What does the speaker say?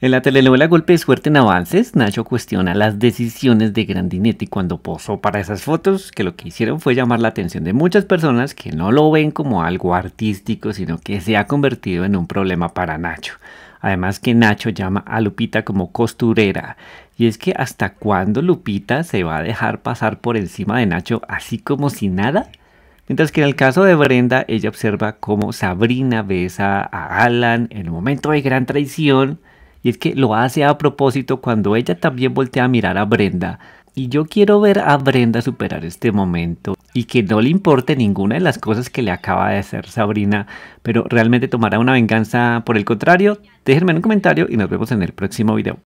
En la telenovela Golpe de Suerte en Avances, Nacho cuestiona las decisiones de Grandinetti cuando posó para esas fotos, que lo que hicieron fue llamar la atención de muchas personas que no lo ven como algo artístico, sino que se ha convertido en un problema para Nacho. Además que Nacho llama a Lupita como costurera. Y es que hasta cuándo Lupita se va a dejar pasar por encima de Nacho así como si nada? Mientras que en el caso de Brenda, ella observa cómo Sabrina besa a Alan en un momento de gran traición y es que lo hace a propósito cuando ella también voltea a mirar a Brenda. Y yo quiero ver a Brenda superar este momento y que no le importe ninguna de las cosas que le acaba de hacer Sabrina, pero realmente tomará una venganza por el contrario. Déjenme en un comentario y nos vemos en el próximo video.